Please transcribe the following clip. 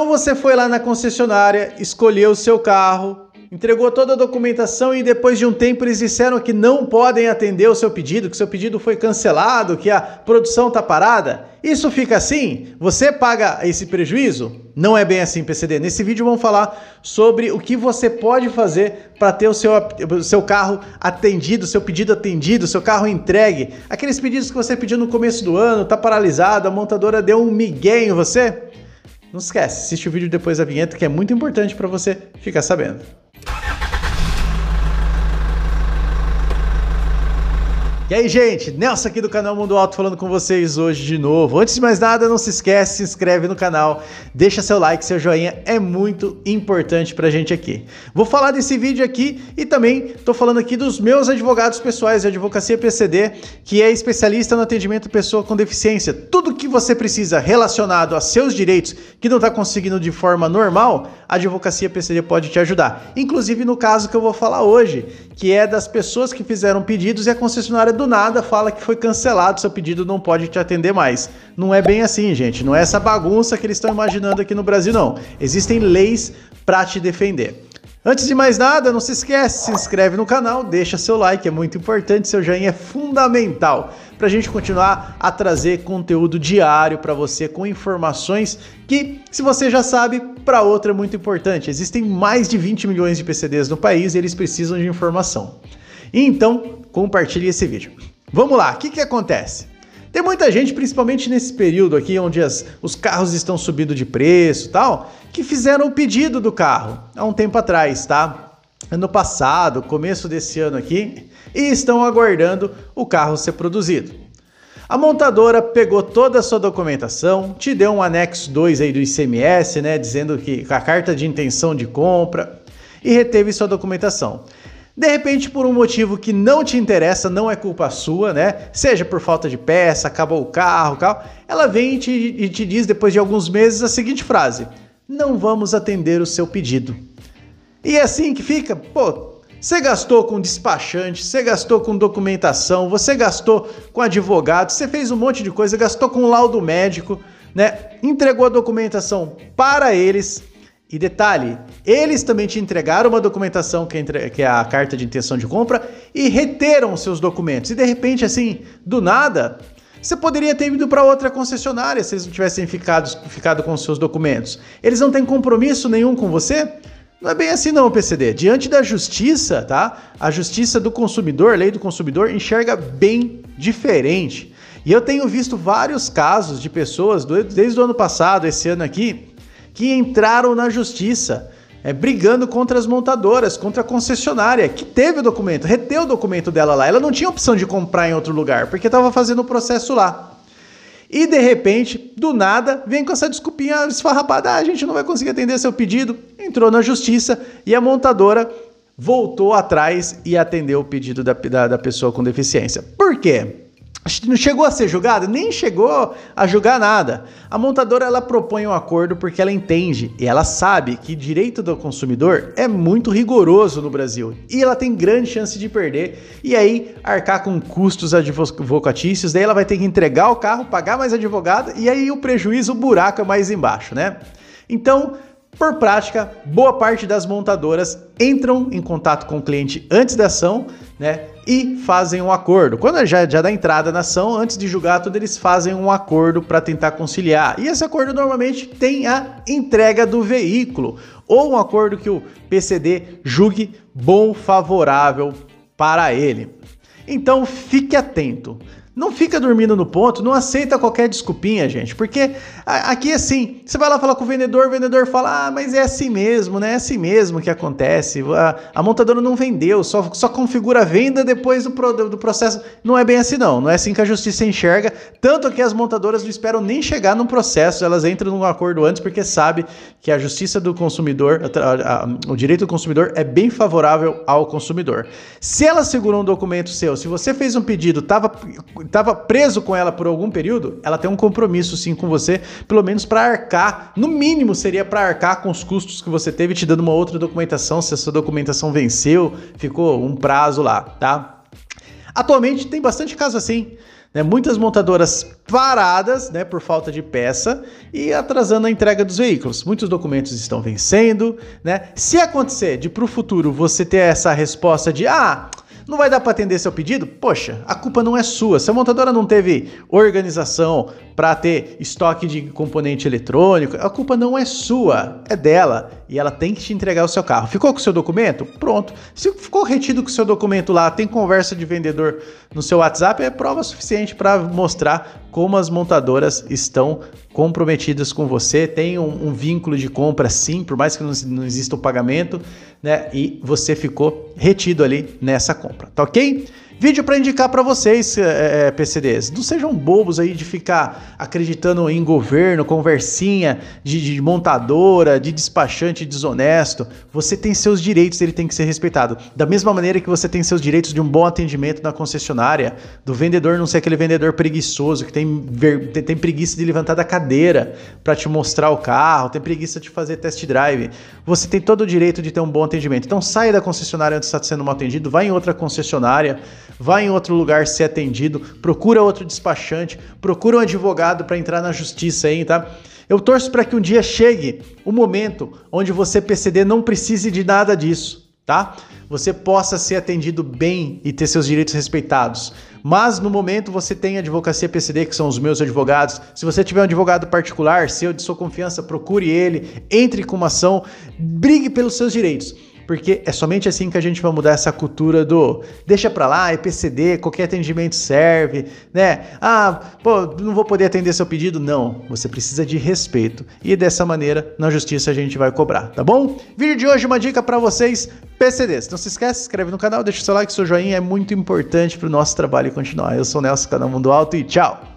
Então você foi lá na concessionária, escolheu o seu carro, entregou toda a documentação e depois de um tempo eles disseram que não podem atender o seu pedido, que seu pedido foi cancelado, que a produção está parada. Isso fica assim? Você paga esse prejuízo? Não é bem assim, PCD. Nesse vídeo vamos falar sobre o que você pode fazer para ter o seu, o seu carro atendido, seu pedido atendido, seu carro entregue. Aqueles pedidos que você pediu no começo do ano, está paralisado, a montadora deu um migué em você? Não esquece, assiste o vídeo depois da vinheta que é muito importante para você ficar sabendo. E aí, gente, Nelson aqui do canal Mundo Alto falando com vocês hoje de novo. Antes de mais nada, não se esquece, se inscreve no canal, deixa seu like, seu joinha, é muito importante pra gente aqui. Vou falar desse vídeo aqui e também tô falando aqui dos meus advogados pessoais de Advocacia PCD, que é especialista no atendimento pessoa com deficiência. Tudo que você precisa relacionado a seus direitos que não tá conseguindo de forma normal, a Advocacia PCD pode te ajudar. Inclusive no caso que eu vou falar hoje, que é das pessoas que fizeram pedidos e a concessionária do nada fala que foi cancelado, seu pedido não pode te atender mais. Não é bem assim, gente. Não é essa bagunça que eles estão imaginando aqui no Brasil, não. Existem leis para te defender. Antes de mais nada, não se esquece, se inscreve no canal, deixa seu like, é muito importante, seu joinha é fundamental para a gente continuar a trazer conteúdo diário para você com informações que, se você já sabe, para outra é muito importante. Existem mais de 20 milhões de PCDs no país e eles precisam de informação. Então, compartilhe esse vídeo. Vamos lá, o que, que acontece? Tem muita gente, principalmente nesse período aqui, onde as, os carros estão subindo de preço tal, que fizeram o pedido do carro há um tempo atrás, tá? Ano passado, começo desse ano aqui, e estão aguardando o carro ser produzido. A montadora pegou toda a sua documentação, te deu um anexo 2 aí do ICMS, né, dizendo que a carta de intenção de compra e reteve sua documentação. De repente, por um motivo que não te interessa, não é culpa sua, né? Seja por falta de peça, acabou o carro, tal. Ela vem e te, e te diz, depois de alguns meses, a seguinte frase: Não vamos atender o seu pedido. E é assim que fica, pô. Você gastou com despachante, você gastou com documentação, você gastou com advogado, você fez um monte de coisa, gastou com laudo médico, né? Entregou a documentação para eles, e detalhe, eles também te entregaram uma documentação que é, entre... que é a carta de intenção de compra e reteram seus documentos. E de repente, assim, do nada, você poderia ter ido para outra concessionária se eles não tivessem ficado, ficado com seus documentos. Eles não têm compromisso nenhum com você? Não é bem assim não, PCD. Diante da justiça, tá? A justiça do consumidor, a lei do consumidor, enxerga bem diferente. E eu tenho visto vários casos de pessoas, desde o ano passado, esse ano aqui, que entraram na justiça. É, brigando contra as montadoras, contra a concessionária, que teve o documento, reteu o documento dela lá. Ela não tinha opção de comprar em outro lugar, porque estava fazendo o processo lá. E de repente, do nada, vem com essa desculpinha esfarrapada: ah, a gente não vai conseguir atender seu pedido. Entrou na justiça e a montadora voltou atrás e atendeu o pedido da, da, da pessoa com deficiência. Por quê? não chegou a ser julgada nem chegou a julgar nada. A montadora ela propõe um acordo porque ela entende e ela sabe que direito do consumidor é muito rigoroso no Brasil e ela tem grande chance de perder e aí arcar com custos advocatícios, daí ela vai ter que entregar o carro, pagar mais advogado e aí o prejuízo, o buraco é mais embaixo, né? Então, por prática, boa parte das montadoras entram em contato com o cliente antes da ação, né? E fazem um acordo. Quando é já, já dá entrada na ação, antes de julgar tudo, eles fazem um acordo para tentar conciliar. E esse acordo normalmente tem a entrega do veículo ou um acordo que o PCD julgue bom, favorável para ele. Então fique atento. Não fica dormindo no ponto, não aceita qualquer desculpinha, gente, porque aqui é assim, você vai lá falar com o vendedor, o vendedor fala, ah, mas é assim mesmo, né? É assim mesmo que acontece, a, a montadora não vendeu, só, só configura a venda depois do, pro, do processo. Não é bem assim não, não é assim que a justiça enxerga, tanto que as montadoras não esperam nem chegar num processo, elas entram num acordo antes porque sabe que a justiça do consumidor, a, a, o direito do consumidor é bem favorável ao consumidor. Se ela segurou um documento seu, se você fez um pedido, estava estava preso com ela por algum período, ela tem um compromisso sim com você, pelo menos para arcar, no mínimo seria para arcar com os custos que você teve te dando uma outra documentação, se essa documentação venceu, ficou um prazo lá, tá? Atualmente tem bastante caso assim. Né, muitas montadoras paradas né, por falta de peça e atrasando a entrega dos veículos. Muitos documentos estão vencendo. Né? Se acontecer de para o futuro você ter essa resposta de ah, não vai dar para atender seu pedido? Poxa, a culpa não é sua. Se a montadora não teve organização para ter estoque de componente eletrônico, a culpa não é sua, é dela e ela tem que te entregar o seu carro. Ficou com o seu documento? Pronto. Se ficou retido com o seu documento lá, tem conversa de vendedor no seu WhatsApp, é prova suficiente para mostrar como as montadoras estão comprometidas com você, tem um, um vínculo de compra sim, por mais que não, não exista o um pagamento, né? E você ficou retido ali nessa compra, tá ok? Vídeo para indicar para vocês, é, é, é PCDs. Não sejam bobos aí de ficar acreditando em governo, conversinha de, de montadora, de despachante desonesto. Você tem seus direitos, ele tem que ser respeitado. Da mesma maneira que você tem seus direitos de um bom atendimento na concessionária, do vendedor não ser aquele vendedor preguiçoso que tem, ver, tem, tem preguiça de levantar da cadeira para te mostrar o carro, tem preguiça de fazer test drive. Você tem todo o direito de ter um bom atendimento. Então saia da concessionária antes de estar sendo mal atendido, vai em outra concessionária vai em outro lugar ser atendido, procura outro despachante, procura um advogado para entrar na justiça aí, tá? Eu torço para que um dia chegue o momento onde você PCD não precise de nada disso, tá? Você possa ser atendido bem e ter seus direitos respeitados. Mas no momento você tem a advocacia PCD, que são os meus advogados. Se você tiver um advogado particular, seu de sua confiança, procure ele, entre com uma ação, brigue pelos seus direitos porque é somente assim que a gente vai mudar essa cultura do deixa pra lá, EPCD, qualquer atendimento serve, né? Ah, pô, não vou poder atender seu pedido. Não, você precisa de respeito e dessa maneira na justiça a gente vai cobrar, tá bom? Vídeo de hoje, uma dica para vocês, PCDs. Não se esquece, se inscreve no canal, deixa o seu like, seu joinha, é muito importante pro nosso trabalho continuar. Eu sou o Nelson, canal Mundo Alto e tchau!